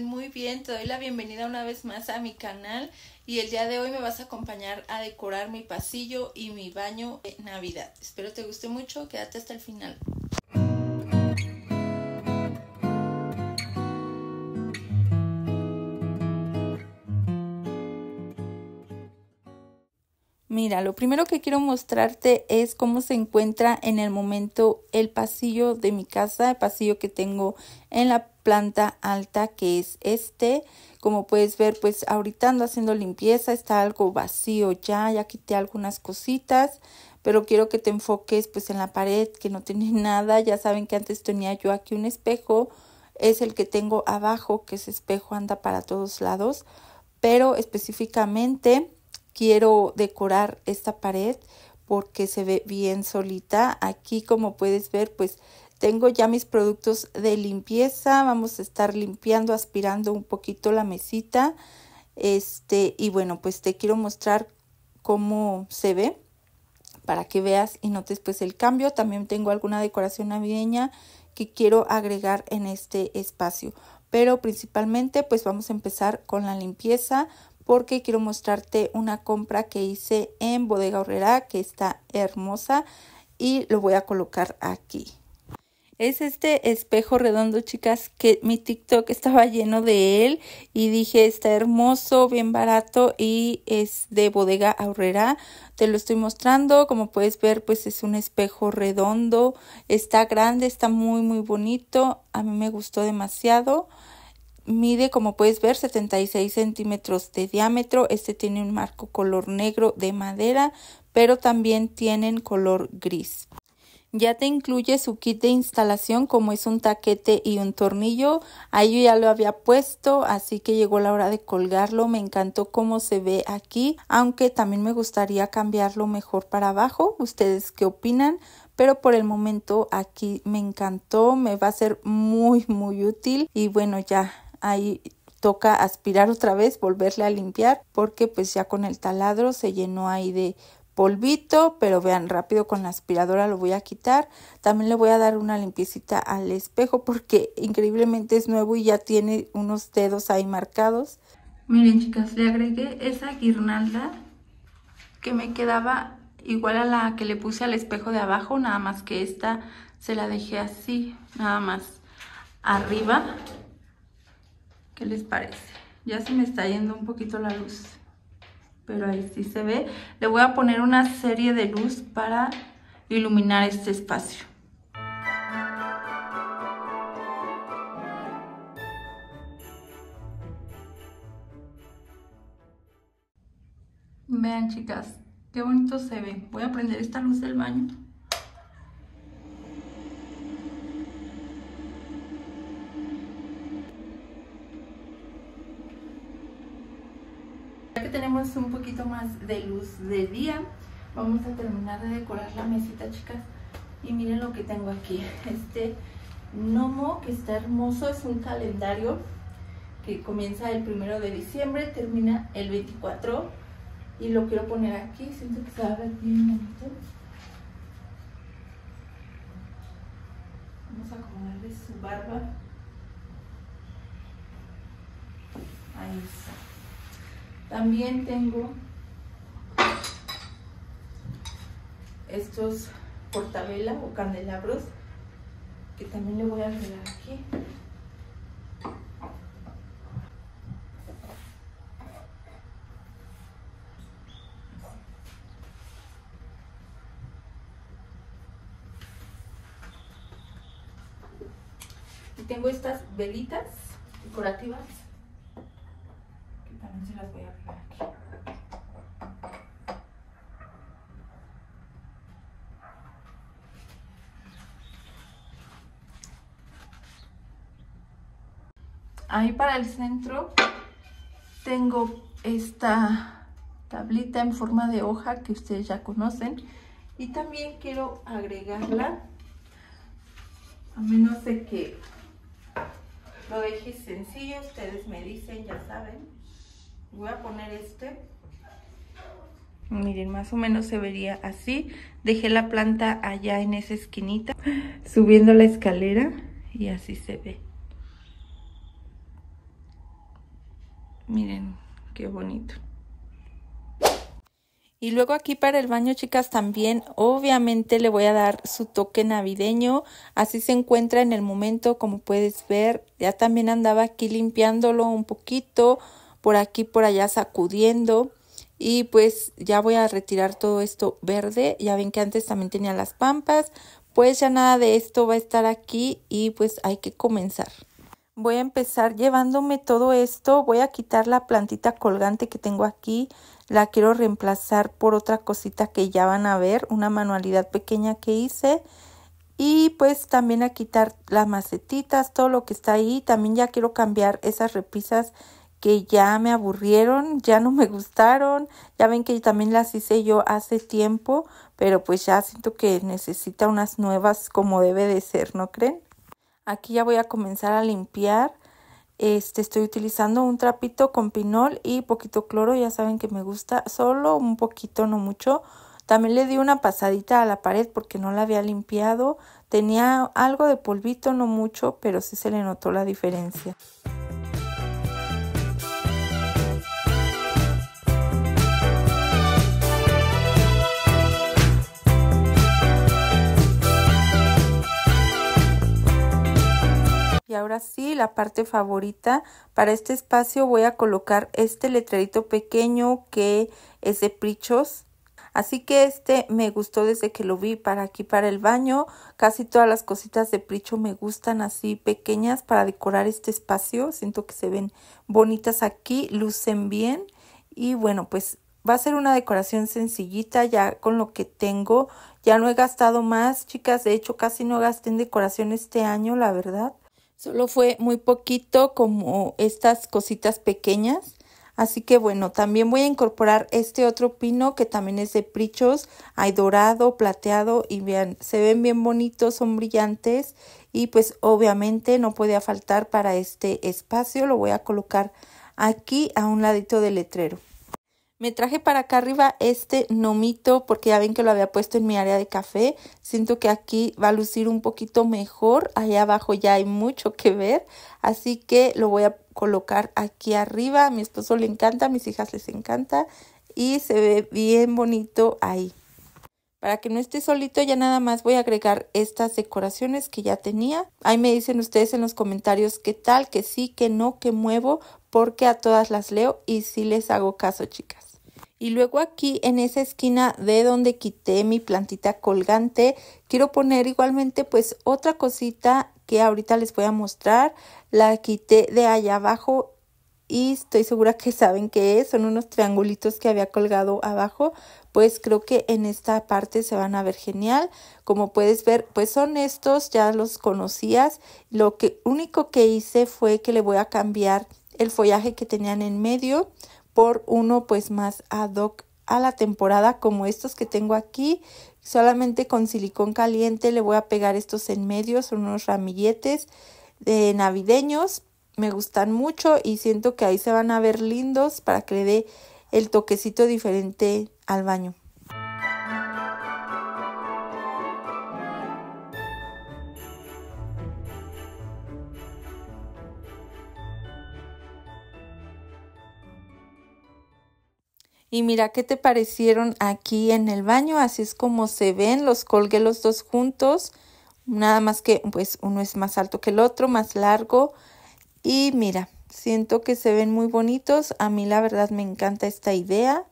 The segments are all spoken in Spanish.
muy bien. Te doy la bienvenida una vez más a mi canal y el día de hoy me vas a acompañar a decorar mi pasillo y mi baño de Navidad. Espero te guste mucho, quédate hasta el final. Mira, lo primero que quiero mostrarte es cómo se encuentra en el momento el pasillo de mi casa, el pasillo que tengo en la planta alta que es este. Como puedes ver, pues ahorita ando haciendo limpieza, está algo vacío ya, ya quité algunas cositas, pero quiero que te enfoques pues en la pared que no tiene nada. Ya saben que antes tenía yo aquí un espejo, es el que tengo abajo, que ese espejo anda para todos lados, pero específicamente quiero decorar esta pared porque se ve bien solita. Aquí como puedes ver pues tengo ya mis productos de limpieza. Vamos a estar limpiando, aspirando un poquito la mesita. Este, y bueno, pues te quiero mostrar cómo se ve para que veas y notes pues el cambio. También tengo alguna decoración navideña que quiero agregar en este espacio. Pero principalmente pues vamos a empezar con la limpieza porque quiero mostrarte una compra que hice en Bodega Horrera que está hermosa y lo voy a colocar aquí. Es este espejo redondo, chicas, que mi TikTok estaba lleno de él y dije, está hermoso, bien barato y es de bodega aurrera. Te lo estoy mostrando, como puedes ver, pues es un espejo redondo, está grande, está muy, muy bonito, a mí me gustó demasiado. Mide, como puedes ver, 76 centímetros de diámetro. Este tiene un marco color negro de madera, pero también tienen color gris. Ya te incluye su kit de instalación como es un taquete y un tornillo. Ahí yo ya lo había puesto, así que llegó la hora de colgarlo. Me encantó cómo se ve aquí, aunque también me gustaría cambiarlo mejor para abajo. ¿Ustedes qué opinan? Pero por el momento aquí me encantó, me va a ser muy muy útil y bueno ya ahí toca aspirar otra vez, volverle a limpiar, porque pues ya con el taladro se llenó ahí de polvito, pero vean, rápido con la aspiradora lo voy a quitar. También le voy a dar una limpiecita al espejo porque increíblemente es nuevo y ya tiene unos dedos ahí marcados. Miren chicas, le agregué esa guirnalda que me quedaba igual a la que le puse al espejo de abajo, nada más que esta se la dejé así, nada más arriba les parece? Ya se me está yendo un poquito la luz. Pero ahí sí se ve. Le voy a poner una serie de luz para iluminar este espacio. Vean chicas, qué bonito se ve. Voy a prender esta luz del baño. tenemos un poquito más de luz de día, vamos a terminar de decorar la mesita, chicas. Y miren lo que tengo aquí. Este gnomo que está hermoso, es un calendario que comienza el primero de diciembre, termina el 24 y lo quiero poner aquí, siento que se va a ver bien bonito. Vamos a acomodarle su barba. Ahí está. También tengo estos portabela o candelabros que también le voy a regalar aquí. Y tengo estas velitas decorativas Ahí para el centro tengo esta tablita en forma de hoja que ustedes ya conocen. Y también quiero agregarla, a menos de que lo deje sencillo, ustedes me dicen, ya saben. Voy a poner este. Miren, más o menos se vería así. Dejé la planta allá en esa esquinita, subiendo la escalera y así se ve. Miren, qué bonito. Y luego aquí para el baño, chicas, también obviamente le voy a dar su toque navideño. Así se encuentra en el momento, como puedes ver. Ya también andaba aquí limpiándolo un poquito, por aquí, por allá sacudiendo. Y pues ya voy a retirar todo esto verde. Ya ven que antes también tenía las pampas. Pues ya nada de esto va a estar aquí y pues hay que comenzar. Voy a empezar llevándome todo esto, voy a quitar la plantita colgante que tengo aquí, la quiero reemplazar por otra cosita que ya van a ver, una manualidad pequeña que hice. Y pues también a quitar las macetitas, todo lo que está ahí. También ya quiero cambiar esas repisas que ya me aburrieron, ya no me gustaron. Ya ven que también las hice yo hace tiempo, pero pues ya siento que necesita unas nuevas como debe de ser, ¿no creen? Aquí ya voy a comenzar a limpiar. Este, estoy utilizando un trapito con pinol y poquito cloro, ya saben que me gusta, solo un poquito, no mucho. También le di una pasadita a la pared porque no la había limpiado. Tenía algo de polvito, no mucho, pero sí se le notó la diferencia. Y ahora sí, la parte favorita. Para este espacio voy a colocar este letrerito pequeño que es de prichos. Así que este me gustó desde que lo vi para aquí para el baño. Casi todas las cositas de pricho me gustan así pequeñas para decorar este espacio. Siento que se ven bonitas aquí, lucen bien. Y bueno, pues va a ser una decoración sencillita ya con lo que tengo. Ya no he gastado más, chicas. De hecho, casi no gasté en decoración este año, la verdad. Solo fue muy poquito como estas cositas pequeñas. Así que bueno, también voy a incorporar este otro pino que también es de prichos. Hay dorado, plateado y vean, se ven bien bonitos, son brillantes. Y pues obviamente no podía faltar para este espacio. Lo voy a colocar aquí a un ladito del letrero. Me traje para acá arriba este nomito porque ya ven que lo había puesto en mi área de café. Siento que aquí va a lucir un poquito mejor. Allá abajo ya hay mucho que ver. Así que lo voy a colocar aquí arriba. A mi esposo le encanta, a mis hijas les encanta. Y se ve bien bonito ahí. Para que no esté solito ya nada más voy a agregar estas decoraciones que ya tenía. Ahí me dicen ustedes en los comentarios qué tal, que sí, que no, que muevo, porque a todas las leo y sí les hago caso chicas. Y luego aquí en esa esquina de donde quité mi plantita colgante, quiero poner igualmente pues otra cosita que ahorita les voy a mostrar. La quité de allá abajo y estoy segura que saben qué es. Son unos triangulitos que había colgado abajo. Pues creo que en esta parte se van a ver genial. Como puedes ver, pues son estos, ya los conocías. Lo que único que hice fue que le voy a cambiar el follaje que tenían en medio por uno pues más ad hoc a la temporada como estos que tengo aquí. Solamente con silicón caliente le voy a pegar estos en medio, son unos ramilletes de navideños. Me gustan mucho y siento que ahí se van a ver lindos para que le dé el toquecito diferente al baño. Y mira qué te parecieron aquí en el baño, así es como se ven, los colgué los dos juntos, nada más que pues uno es más alto que el otro, más largo. Y mira, siento que se ven muy bonitos, a mí la verdad me encanta esta idea.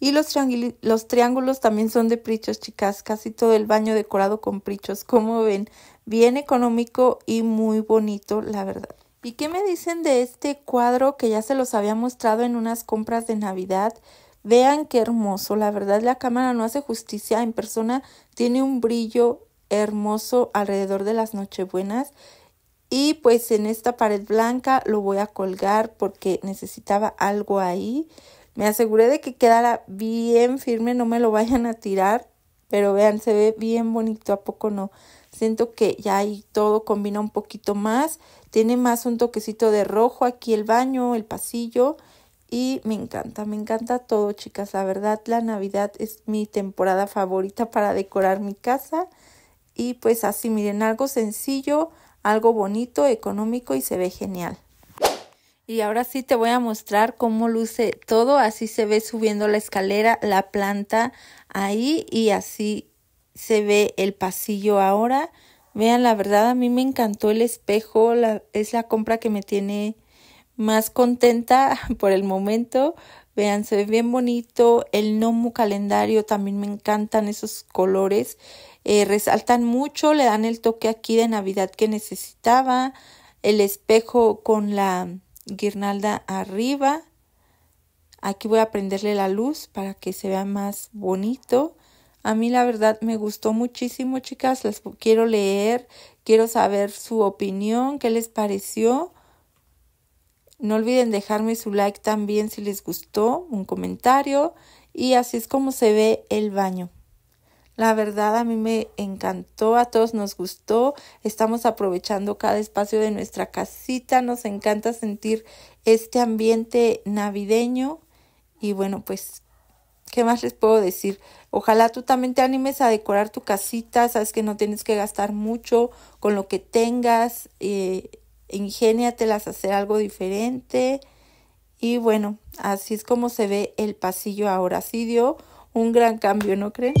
Y los, los, triángulos también son de prichos, chicas. Casi todo el baño decorado con prichos. Como ven, bien económico y muy bonito, la verdad. ¿Y qué me dicen de este cuadro que ya se los había mostrado en unas compras de Navidad? Vean qué hermoso, la verdad la cámara no hace justicia, en persona tiene un brillo hermoso alrededor de las nochebuenas y pues en esta pared blanca lo voy a colgar porque necesitaba algo ahí. Me aseguré de que quedara bien firme, no me lo vayan a tirar, pero vean, se ve bien bonito, ¿a poco no? Siento que ya ahí todo combina un poquito más. Tiene más un toquecito de rojo aquí el baño, el pasillo. Y me encanta, me encanta todo, chicas. La verdad, la Navidad es mi temporada favorita para decorar mi casa. Y pues así, miren, algo sencillo, algo bonito, económico y se ve genial. Y ahora sí te voy a mostrar cómo luce todo. Así se ve subiendo la escalera, la planta ahí y así se ve el pasillo ahora. Vean, la verdad a mí me encantó el espejo, la, es la compra que me tiene más contenta por el momento. Vean, se ve bien bonito. El Nomu calendario también me encantan esos colores. Eh, resaltan mucho, le dan el toque aquí de Navidad que necesitaba. El espejo con la guirnalda arriba. Aquí voy a prenderle la luz para que se vea más bonito. A mí la verdad me gustó muchísimo, chicas. Les quiero leer, quiero saber su opinión, qué les pareció. No olviden dejarme su like también si les gustó, un comentario. Y así es como se ve el baño. La verdad a mí me encantó, a todos nos gustó, estamos aprovechando cada espacio de nuestra casita, nos encanta sentir este ambiente navideño y bueno, pues ¿Qué más les puedo decir? Ojalá tú también te animes a decorar tu casita, sabes que no tienes que gastar mucho con lo que tengas, eh, ingéniatelas a hacer algo diferente. Y bueno, así es como se ve el pasillo ahora. Sí dio un gran cambio, ¿no creen?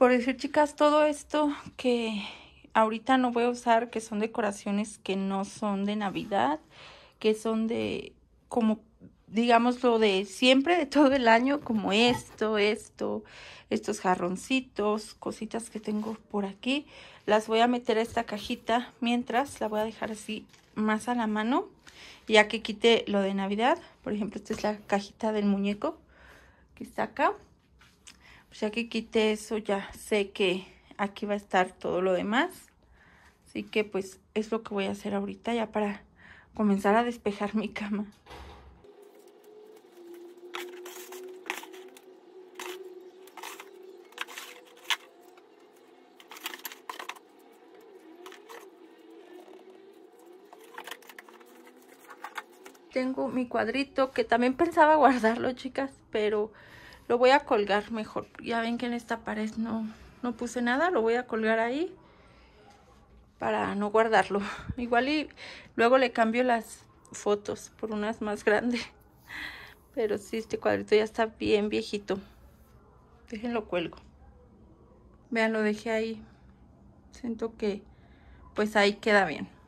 por decir, chicas, todo esto que ahorita no voy a usar, que son decoraciones que no son de Navidad, que son de como digamos, lo de siempre, de todo el año, como esto, esto, estos jarroncitos, cositas que tengo por aquí. Las voy a meter a esta cajita mientras la voy a dejar así más a la mano, ya que quite lo de Navidad. Por ejemplo, esta es la cajita del muñeco que está acá ya que quité eso ya sé que aquí va a estar todo lo demás. Así que pues es lo que voy a hacer ahorita ya para comenzar a despejar mi cama. Tengo mi cuadrito que también pensaba guardarlo, chicas, pero lo voy a colgar mejor. Ya ven que en esta pared no, no puse nada. Lo voy a colgar ahí para no guardarlo. Igual y luego le cambio las fotos por unas más grandes. Pero sí, este cuadrito ya está bien viejito. Déjenlo cuelgo. Vean, lo dejé ahí. Siento que pues ahí queda bien.